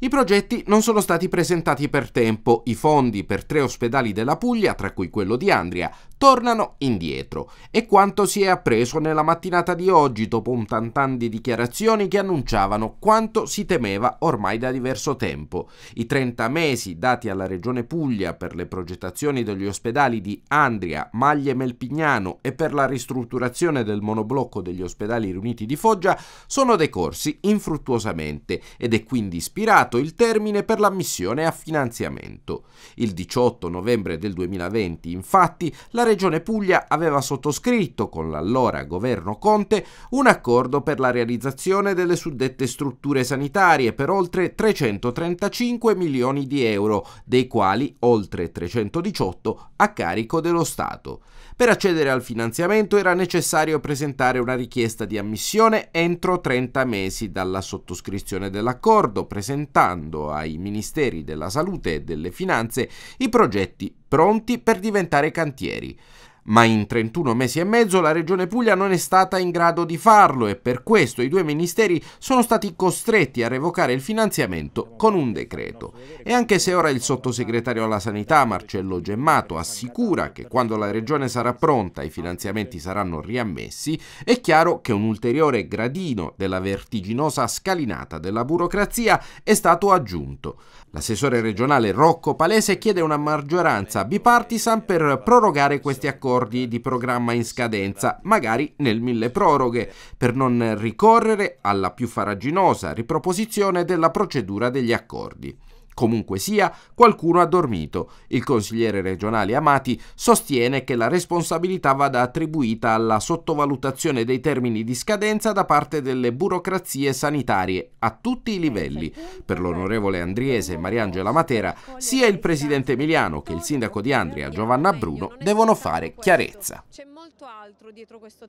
I progetti non sono stati presentati per tempo, i fondi per tre ospedali della Puglia, tra cui quello di Andria, tornano indietro. E quanto si è appreso nella mattinata di oggi dopo un tantan di dichiarazioni che annunciavano quanto si temeva ormai da diverso tempo. I 30 mesi dati alla Regione Puglia per le progettazioni degli ospedali di Andria, Maglie Melpignano e per la ristrutturazione del monoblocco degli ospedali riuniti di Foggia sono decorsi infruttuosamente ed è quindi ispirato il termine per l'ammissione a finanziamento. Il 18 novembre del 2020, infatti, la Regione Puglia aveva sottoscritto con l'allora governo Conte un accordo per la realizzazione delle suddette strutture sanitarie per oltre 335 milioni di euro, dei quali oltre 318 a carico dello Stato. Per accedere al finanziamento era necessario presentare una richiesta di ammissione entro 30 mesi dalla sottoscrizione dell'accordo, presentando ai Ministeri della Salute e delle Finanze i progetti pronti per diventare cantieri ma in 31 mesi e mezzo la Regione Puglia non è stata in grado di farlo e per questo i due ministeri sono stati costretti a revocare il finanziamento con un decreto. E anche se ora il sottosegretario alla Sanità Marcello Gemmato assicura che quando la Regione sarà pronta i finanziamenti saranno riammessi, è chiaro che un ulteriore gradino della vertiginosa scalinata della burocrazia è stato aggiunto. L'assessore regionale Rocco Palese chiede una maggioranza bipartisan per prorogare questi accordi accordi di programma in scadenza, magari nel mille proroghe, per non ricorrere alla più faraginosa riproposizione della procedura degli accordi. Comunque sia, qualcuno ha dormito. Il consigliere regionale Amati sostiene che la responsabilità vada attribuita alla sottovalutazione dei termini di scadenza da parte delle burocrazie sanitarie a tutti i livelli. Per l'onorevole Andriese e Mariangela Matera, sia il presidente Emiliano che il sindaco di Andria Giovanna Bruno devono fare chiarezza. C'è molto altro dietro questo